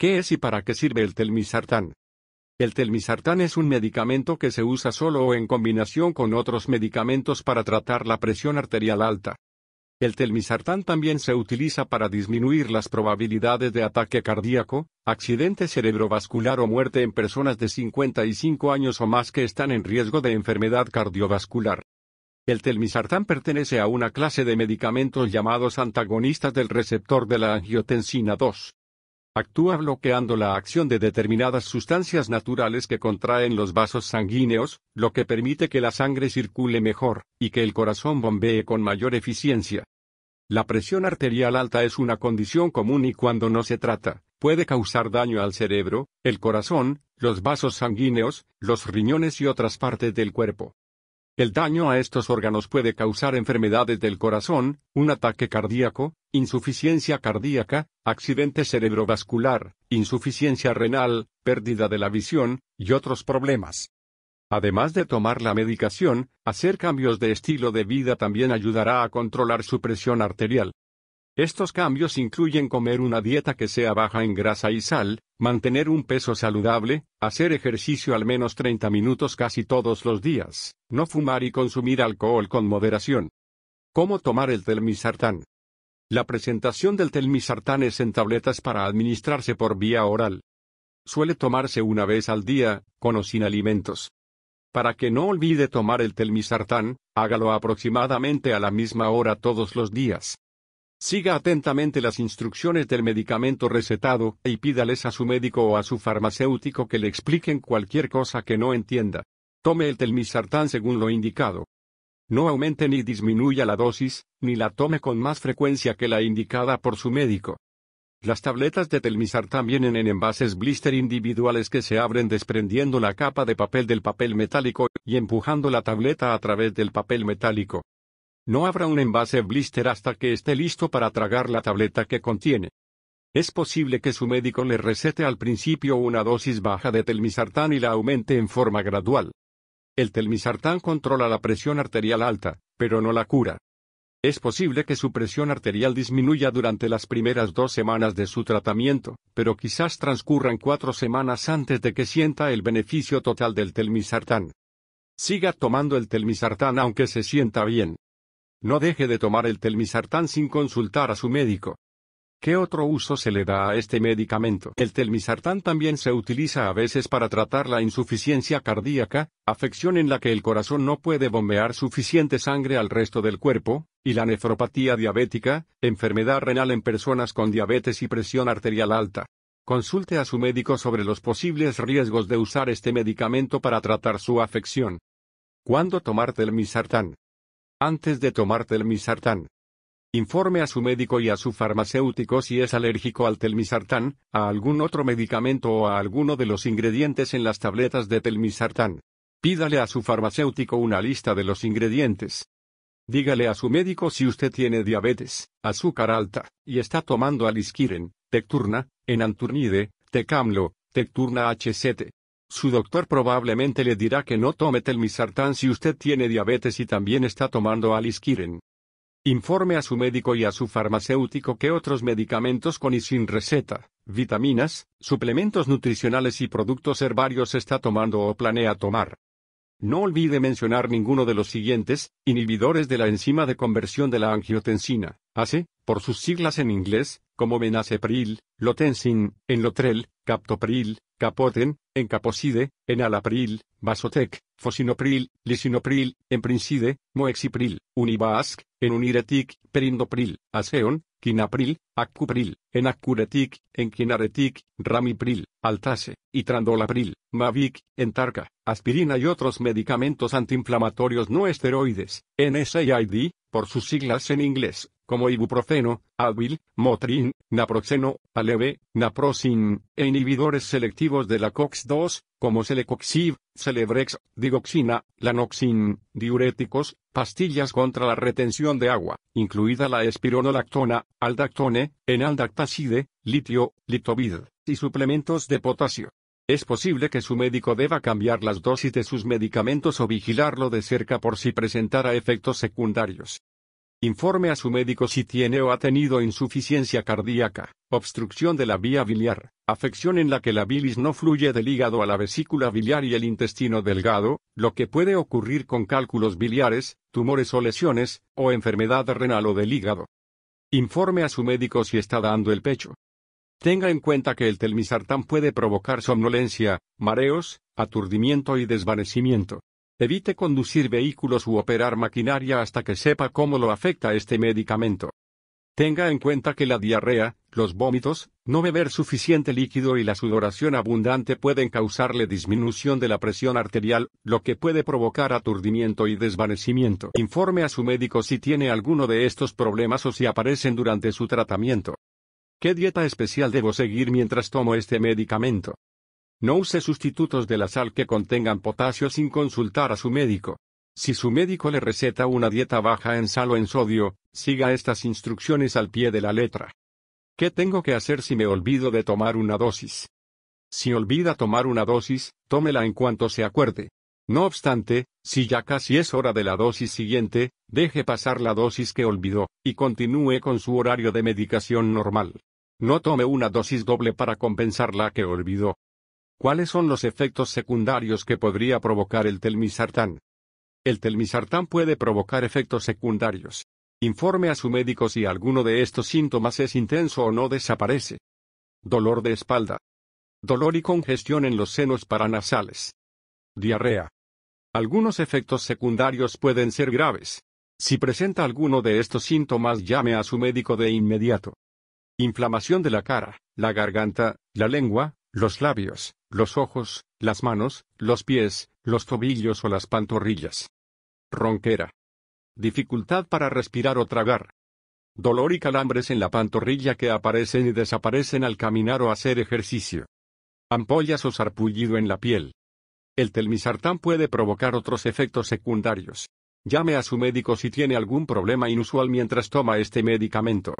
¿Qué es y para qué sirve el telmisartán? El telmisartán es un medicamento que se usa solo o en combinación con otros medicamentos para tratar la presión arterial alta. El telmisartán también se utiliza para disminuir las probabilidades de ataque cardíaco, accidente cerebrovascular o muerte en personas de 55 años o más que están en riesgo de enfermedad cardiovascular. El telmisartán pertenece a una clase de medicamentos llamados antagonistas del receptor de la angiotensina 2 actúa bloqueando la acción de determinadas sustancias naturales que contraen los vasos sanguíneos, lo que permite que la sangre circule mejor, y que el corazón bombee con mayor eficiencia. La presión arterial alta es una condición común y cuando no se trata, puede causar daño al cerebro, el corazón, los vasos sanguíneos, los riñones y otras partes del cuerpo. El daño a estos órganos puede causar enfermedades del corazón, un ataque cardíaco, insuficiencia cardíaca, accidente cerebrovascular, insuficiencia renal, pérdida de la visión, y otros problemas. Además de tomar la medicación, hacer cambios de estilo de vida también ayudará a controlar su presión arterial. Estos cambios incluyen comer una dieta que sea baja en grasa y sal, mantener un peso saludable, hacer ejercicio al menos 30 minutos casi todos los días, no fumar y consumir alcohol con moderación. ¿Cómo tomar el telmisartán? La presentación del telmisartán es en tabletas para administrarse por vía oral. Suele tomarse una vez al día, con o sin alimentos. Para que no olvide tomar el telmisartán, hágalo aproximadamente a la misma hora todos los días. Siga atentamente las instrucciones del medicamento recetado y pídales a su médico o a su farmacéutico que le expliquen cualquier cosa que no entienda. Tome el telmisartán según lo indicado. No aumente ni disminuya la dosis, ni la tome con más frecuencia que la indicada por su médico. Las tabletas de telmisartán vienen en envases blister individuales que se abren desprendiendo la capa de papel del papel metálico y empujando la tableta a través del papel metálico. No habrá un envase blister hasta que esté listo para tragar la tableta que contiene. Es posible que su médico le recete al principio una dosis baja de telmisartán y la aumente en forma gradual. El telmisartán controla la presión arterial alta, pero no la cura. Es posible que su presión arterial disminuya durante las primeras dos semanas de su tratamiento, pero quizás transcurran cuatro semanas antes de que sienta el beneficio total del telmisartán. Siga tomando el telmisartán aunque se sienta bien. No deje de tomar el telmisartán sin consultar a su médico. ¿Qué otro uso se le da a este medicamento? El telmisartán también se utiliza a veces para tratar la insuficiencia cardíaca, afección en la que el corazón no puede bombear suficiente sangre al resto del cuerpo, y la nefropatía diabética, enfermedad renal en personas con diabetes y presión arterial alta. Consulte a su médico sobre los posibles riesgos de usar este medicamento para tratar su afección. ¿Cuándo tomar telmisartán? antes de tomar telmisartán. Informe a su médico y a su farmacéutico si es alérgico al telmisartán, a algún otro medicamento o a alguno de los ingredientes en las tabletas de telmisartán. Pídale a su farmacéutico una lista de los ingredientes. Dígale a su médico si usted tiene diabetes, azúcar alta, y está tomando aliskiren, tecturna, enanturnide, tecamlo, tecturna H7. Su doctor probablemente le dirá que no tome telmisartán si usted tiene diabetes y también está tomando aliskiren. Informe a su médico y a su farmacéutico que otros medicamentos con y sin receta, vitaminas, suplementos nutricionales y productos herbarios está tomando o planea tomar. No olvide mencionar ninguno de los siguientes, inhibidores de la enzima de conversión de la angiotensina, ACE, por sus siglas en inglés, como benazepril, lotensin, enlotrel, captopril, capoten, Encaposide, enalapril, vasotec, fosinopril, lisinopril, emprinside, moexipril, en Uniretic, perindopril, aseon, quinapril, Acupril, enacuretic, enquinaretic, ramipril, altase, y trandolapril, mavic, entarca, aspirina y otros medicamentos antiinflamatorios no esteroides, NSAID, por sus siglas en inglés como ibuprofeno, Advil, Motrin, naproxeno, Aleve, naproxin, e inhibidores selectivos de la COX-2, como Celecoxib, Celebrex, Digoxina, Lanoxin, diuréticos, pastillas contra la retención de agua, incluida la espironolactona, aldactone, enaldactacide, litio, litovil, y suplementos de potasio. Es posible que su médico deba cambiar las dosis de sus medicamentos o vigilarlo de cerca por si presentara efectos secundarios. Informe a su médico si tiene o ha tenido insuficiencia cardíaca, obstrucción de la vía biliar, afección en la que la bilis no fluye del hígado a la vesícula biliar y el intestino delgado, lo que puede ocurrir con cálculos biliares, tumores o lesiones, o enfermedad renal o del hígado. Informe a su médico si está dando el pecho. Tenga en cuenta que el telmisartán puede provocar somnolencia, mareos, aturdimiento y desvanecimiento. Evite conducir vehículos u operar maquinaria hasta que sepa cómo lo afecta este medicamento. Tenga en cuenta que la diarrea, los vómitos, no beber suficiente líquido y la sudoración abundante pueden causarle disminución de la presión arterial, lo que puede provocar aturdimiento y desvanecimiento. Informe a su médico si tiene alguno de estos problemas o si aparecen durante su tratamiento. ¿Qué dieta especial debo seguir mientras tomo este medicamento? No use sustitutos de la sal que contengan potasio sin consultar a su médico. Si su médico le receta una dieta baja en sal o en sodio, siga estas instrucciones al pie de la letra. ¿Qué tengo que hacer si me olvido de tomar una dosis? Si olvida tomar una dosis, tómela en cuanto se acuerde. No obstante, si ya casi es hora de la dosis siguiente, deje pasar la dosis que olvidó, y continúe con su horario de medicación normal. No tome una dosis doble para compensar la que olvidó. ¿Cuáles son los efectos secundarios que podría provocar el telmisartán? El telmisartán puede provocar efectos secundarios. Informe a su médico si alguno de estos síntomas es intenso o no desaparece. Dolor de espalda. Dolor y congestión en los senos paranasales. Diarrea. Algunos efectos secundarios pueden ser graves. Si presenta alguno de estos síntomas llame a su médico de inmediato. Inflamación de la cara, la garganta, la lengua, los labios, los ojos, las manos, los pies, los tobillos o las pantorrillas. Ronquera. Dificultad para respirar o tragar. Dolor y calambres en la pantorrilla que aparecen y desaparecen al caminar o hacer ejercicio. Ampollas o sarpullido en la piel. El telmisartán puede provocar otros efectos secundarios. Llame a su médico si tiene algún problema inusual mientras toma este medicamento.